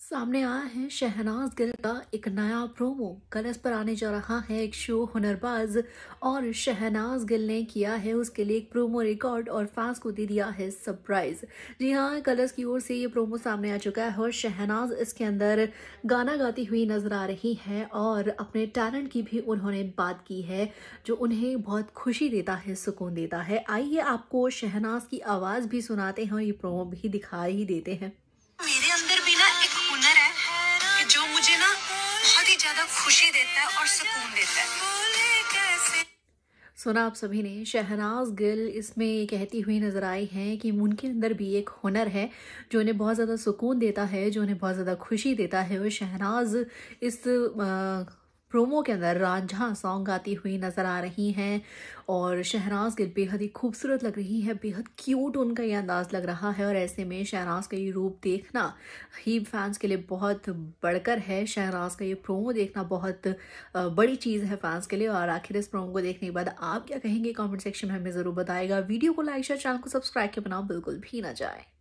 सामने आया है शहनाज गिल का एक नया प्रोमो कलस पर आने जा रहा है एक शो हुनरबाज और शहनाज गिल ने किया है उसके लिए एक प्रोमो रिकॉर्ड और फैंस को दे दिया है सरप्राइज जी हाँ कलर्स की ओर से ये प्रोमो सामने आ चुका है और शहनाज इसके अंदर गाना गाती हुई नजर आ रही है और अपने टैलेंट की भी उन्होंने बात की है जो उन्हें बहुत खुशी देता है सुकून देता है आइए आपको शहनाज की आवाज़ भी सुनाते हैं और ये प्रोमो भी दिखा ही देते हैं मुझे ना बहुत ही ज्यादा खुशी देता है और सुकून देता है सुना आप सभी ने शहनाज गिल इसमें कहती हुई नज़र आई हैं कि उनके अंदर भी एक हुनर है जो उन्हें बहुत ज़्यादा सुकून देता है जो उन्हें बहुत ज़्यादा खुशी देता है और शहनाज इस आ, प्रोमो के अंदर रांझा सॉन्ग गाती हुई नज़र आ रही हैं और शहनाज गिल बेहद ही खूबसूरत लग रही है बेहद क्यूट उनका ये अंदाज़ लग रहा है और ऐसे में शहनाज का ये रूप देखना ही फैंस के लिए बहुत बढ़कर है शहनाज का ये प्रोमो देखना बहुत बड़ी चीज़ है फैंस के लिए और आखिर इस प्रोमो को देखने के बाद आप क्या कहेंगे कॉमेंट सेक्शन में हमें ज़रूर बताएगा वीडियो को लाइक शेयर चैनल को सब्सक्राइब के बनाओ बिल्कुल भी ना जाए